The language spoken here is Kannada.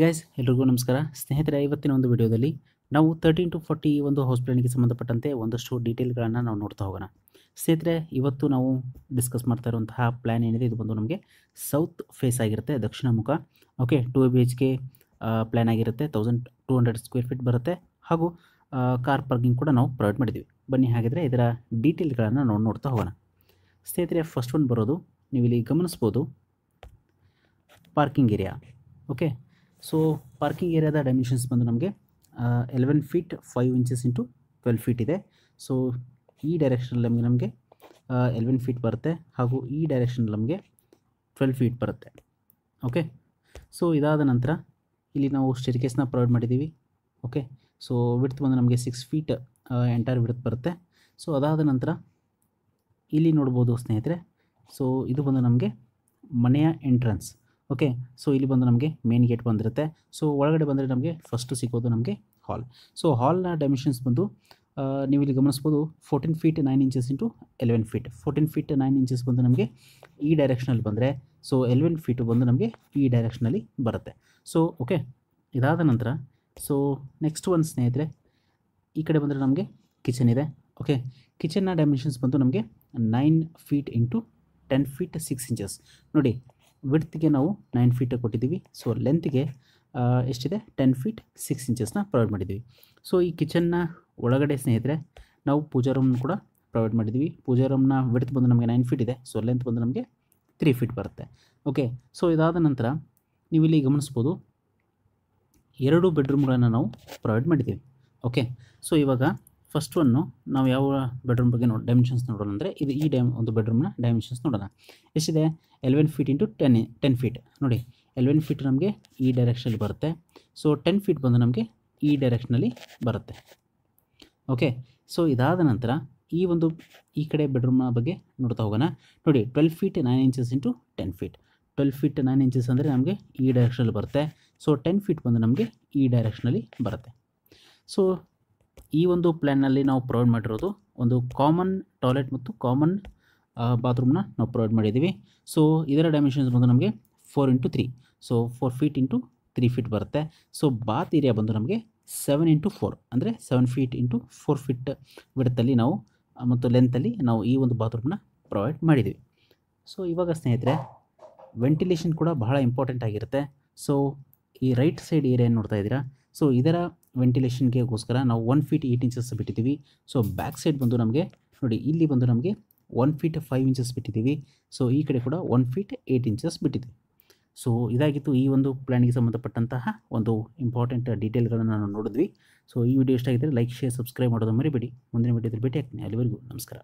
ಗೈಸ್ ಎಲ್ರಿಗೂ ನಮಸ್ಕಾರ ಸ್ನೇಹಿತರೆ ಇವತ್ತಿನ ಒಂದು ವಿಡಿಯೋದಲ್ಲಿ ನಾವು ತರ್ಟೀನ್ ಟು ಫಾರ್ಟಿ ಒಂದು ಹೌಸ್ ಪ್ಲಾನಿಗೆ ಸಂಬಂಧಪಟ್ಟಂತೆ ಒಂದಷ್ಟು ಡೀಟೇಲ್ಗಳನ್ನು ನಾವು ನೋಡ್ತಾ ಹೋಗೋಣ ಸ್ನೇಹಿತರೆ ಇವತ್ತು ನಾವು ಡಿಸ್ಕಸ್ ಮಾಡ್ತಾ ಇರುವಂತಹ ಪ್ಲ್ಯಾನ್ ಏನಿದೆ ಇದು ಬಂದು ನಮಗೆ ಸೌತ್ ಫೇಸ್ ಆಗಿರುತ್ತೆ ದಕ್ಷಿಣ ಮುಖ okay two B H K plan ಆಗಿರುತ್ತೆ thousand two hundred square feet ಬರುತ್ತೆ ಹಾಗೂ ಕಾರ್ ಪಾರ್ಕಿಂಗ್ ಕೂಡ ನಾವು ಪ್ರೊವೈಡ್ ಮಾಡಿದ್ದೀವಿ ಬನ್ನಿ ಹಾಗಿದ್ರೆ ಇದರ ಡೀಟೇಲ್ಗಳನ್ನು ನಾವು ನೋಡ್ತಾ ಹೋಗೋಣ ಸ್ನೇಹಿತರೆ ಫಸ್ಟ್ ಒನ್ ಬರೋದು ನೀವು ಇಲ್ಲಿ ಗಮನಿಸ್ಬೋದು parking area okay so parking ಏರಿಯಾದ ಡೈಮೆನ್ಷನ್ಸ್ ಬಂದು ನಮಗೆ eleven feet five inches into twelve feet ಇದೆ ಸೊ ಈ ಡೈರೆಕ್ಷನಲ್ಲಿ ನಮಗೆ ನಮಗೆ ಎಲೆವೆನ್ ಫೀಟ್ ಬರುತ್ತೆ ಹಾಗೂ ಈ ಡೈರೆಕ್ಷನ್ ನಮಗೆ ಟ್ವೆಲ್ ಫೀಟ್ ಬರುತ್ತೆ ಓಕೆ ಸೊ ಇದಾದ ನಂತರ ಇಲ್ಲಿ ನಾವು ಸ್ಟೆರಿಕೇಸ್ನ ಪ್ರೊವೈಡ್ ಮಾಡಿದ್ದೀವಿ ಓಕೆ ಸೊ ವಿಡ್ತ್ ಬಂದು ನಮಗೆ ಸಿಕ್ಸ್ ಫೀಟ್ ಎಂಟೈರ್ ವಿಡ್ತ್ ಬರುತ್ತೆ ಸೊ ಅದಾದ ನಂತರ ಇಲ್ಲಿ ನೋಡ್ಬೋದು ಸ್ನೇಹಿತರೆ ಸೊ ಇದು ಬಂದು ನಮಗೆ ಮನೆಯ ಎಂಟ್ರೆನ್ಸ್ ಓಕೆ ಸೊ ಇಲ್ಲಿ ಬಂದು ನಮಗೆ ಮೇನ್ ಗೇಟ್ ಬಂದಿರುತ್ತೆ ಸೊ ಒಳಗಡೆ ಬಂದರೆ ನಮಗೆ ಫಸ್ಟು ಸಿಗೋದು ನಮಗೆ ಹಾಲ್ ಸೊ ಹಾಲ್ನ ಡೈಮೆನ್ಷನ್ಸ್ ಬಂದು ನೀವು ಇಲ್ಲಿ ಗಮನಿಸ್ಬೋದು fourteen feet nine inches into eleven feet fourteen feet nine inches ಬಂದು ನಮಗೆ ಈ ಡೈರೆಕ್ಷನಲ್ಲಿ ಬಂದರೆ ಸೊ ಎಲೆವೆನ್ ಫೀಟು ಬಂದು ನಮಗೆ ಈ ಡೈರೆಕ್ಷನಲ್ಲಿ ಬರುತ್ತೆ ಸೊ ಓಕೆ ಇದಾದ ನಂತರ ಸೊ ನೆಕ್ಸ್ಟ್ ಒಂದು ಸ್ನೇಹಿತರೆ ಈ ಕಡೆ ಬಂದರೆ ನಮಗೆ ಕಿಚನ್ ಇದೆ ಓಕೆ ಕಿಚನ್ನ ಡೈಮೆನ್ಷನ್ಸ್ ಬಂದು ನಮಗೆ nine feet into ten feet six inches ನೋಡಿ ವಿಡ್ತ್ಗೆ ನಾವು ನೈನ್ ಫೀಟ್ ಕೊಟ್ಟಿದ್ದೀವಿ ಸೊ ಲೆಂತ್ಗೆ ಎಷ್ಟಿದೆ ಟೆನ್ ಫೀಟ್ ಸಿಕ್ಸ್ ಇಂಚಸ್ನ ಪ್ರೊವೈಡ್ ಮಾಡಿದ್ದೀವಿ ಸೊ ಈ ಕಿಚನ್ನ ಒಳಗಡೆ ಸ್ನೇಹಿತರೆ ನಾವು ಪೂಜಾ ರೂಮ್ನ ಕೂಡ ಪ್ರೊವೈಡ್ ಮಾಡಿದ್ದೀವಿ ಪೂಜಾ ರೂಮ್ನ ವಿಡ್ತ್ ಬಂದು ನಮಗೆ ನೈನ್ ಫೀಟ್ ಇದೆ ಸೊ ಲೆಂತ್ ಬಂದು ನಮಗೆ ತ್ರೀ ಫೀಟ್ ಬರುತ್ತೆ ಓಕೆ ಸೊ ಇದಾದ ನಂತರ ನೀವು ಇಲ್ಲಿ ಗಮನಿಸ್ಬೋದು ಎರಡು ಬೆಡ್ರೂಮ್ಗಳನ್ನು ನಾವು ಪ್ರೊವೈಡ್ ಮಾಡಿದ್ದೀವಿ ಓಕೆ ಸೊ ಇವಾಗ ಫಸ್ಟ್ ಒನ್ನು ನಾವು ಯಾವ ಬೆಡ್ರೂಮ್ ಬಗ್ಗೆ ನೋಡಿ ಡೈಮೆನ್ಷನ್ಸ್ ನೋಡೋಣ ಅಂದರೆ ಇದು ಈ ಡೈಮ್ ಒಂದು ಬೆಡ್ರೂಮ್ನ ಡೈಮೆನ್ಷನ್ಸ್ ನೋಡೋಣ ಎಷ್ಟಿದೆ eleven feet into ten ten feet ನೋಡಿ ಎಲೆವೆನ್ ಫೀಟ್ ನಮಗೆ ಈ ಡೈರೆಕ್ಷನಲ್ಲಿ ಬರುತ್ತೆ ಸೊ ಟೆನ್ ಫೀಟ್ ಬಂದು ನಮಗೆ ಈ ಡೈರೆಕ್ಷನಲ್ಲಿ ಬರುತ್ತೆ ಓಕೆ ಸೊ ಇದಾದ ನಂತರ ಈ ಒಂದು ಈ ಕಡೆ ಬೆಡ್ರೂಮ್ನ ಬಗ್ಗೆ ನೋಡ್ತಾ ಹೋಗೋಣ ನೋಡಿ twelve feet nine inches into ten feet twelve feet nine inches ಅಂದರೆ ನಮಗೆ ಈ ಡೈರೆಕ್ಷನಲ್ಲಿ ಬರುತ್ತೆ ಸೊ ಟೆನ್ ಫೀಟ್ ಬಂದು ನಮಗೆ ಈ ಡೈರೆಕ್ಷನಲ್ಲಿ ಬರುತ್ತೆ ಸೊ ಈ ಒಂದು ಪ್ಲ್ಯಾನ್ನಲ್ಲಿ ನಾವು ಪ್ರೊವೈಡ್ ಮಾಡಿರೋದು ಒಂದು ಕಾಮನ್ ಟಾಯ್ಲೆಟ್ ಮತ್ತು ಕಾಮನ್ ಬಾತ್ರೂಮ್ನ ನಾವು ಪ್ರೊವೈಡ್ ಮಾಡಿದ್ದೀವಿ ಸೊ ಇದರ ಡೈಮೆನ್ಷನ್ಸ್ ಬಂದು ನಮಗೆ four into three so four feet into three feet ಬರುತ್ತೆ ಸೊ ಬಾತ್ ಏರಿಯಾ ಬಂದು ನಮಗೆ ಸೆವೆನ್ ಇಂಟು ಫೋರ್ ಅಂದರೆ seven feet into four feet ವಿಡ್ತಲ್ಲಿ ನಾವು ಮತ್ತು ಲೆಂತಲ್ಲಿ ನಾವು ಈ ಒಂದು ಬಾತ್ರೂಮ್ನ ಪ್ರೊವೈಡ್ ಮಾಡಿದ್ದೀವಿ ಸೊ ಇವಾಗ ಸ್ನೇಹಿತರೆ ವೆಂಟಿಲೇಷನ್ ಕೂಡ ಬಹಳ ಇಂಪಾರ್ಟೆಂಟ್ ಆಗಿರುತ್ತೆ ಸೊ ಈ ರೈಟ್ ಸೈಡ್ ಏರಿಯಾ ನೋಡ್ತಾ ಇದ್ದೀರಾ ಸೊ ಇದರ ವೆಂಟಿಲೇಷನ್ಗೆಗೋಸ್ಕರ ನಾವು ಒನ್ ಫೀಟ್ ಏಯ್ಟ್ ಇಂಚಸ್ ಬಿಟ್ಟಿದ್ದೀವಿ ಸೊ ಬ್ಯಾಕ್ ಸೈಡ್ ಬಂದು ನಮಗೆ ನೋಡಿ ಇಲ್ಲಿ ಬಂದು ನಮಗೆ ಒನ್ ಫೀಟ್ ಫೈವ್ ಇಂಚಸ್ ಬಿಟ್ಟಿದ್ದೀವಿ ಸೊ ಈ ಕಡೆ ಕೂಡ ಒನ್ ಫೀಟ್ ಏಯ್ಟ್ ಇಂಚಸ್ ಬಿಟ್ಟಿದ್ವಿ ಸೊ ಇದಾಗಿತ್ತು ಈ ಒಂದು ಪ್ಲ್ಯಾನಿಗೆ ಸಂಬಂಧಪಟ್ಟಂತಹ ಒಂದು ಇಂಪಾರ್ಟೆಂಟ್ ಡೀಟೇಲ್ಗಳನ್ನು ನಾವು ನೋಡಿದ್ವಿ ಸೊ ಈ ವಿಡಿಯೋ ಇಷ್ಟ ಆಗಿದ್ದರೆ ಲೈಕ್ ಶೇರ್ ಸಬ್ಸ್ಕ್ರೈಬ್ ಮಾಡೋದು ಮರಿಬೇಡಿ ಮುಂದಿನ ವಿಡಿಯೋದಲ್ಲಿ ಭೇಟಿ ಹಾಕ್ತೀನಿ ಅಲ್ಲಿವರೆಗೂ ನಮಸ್ಕಾರ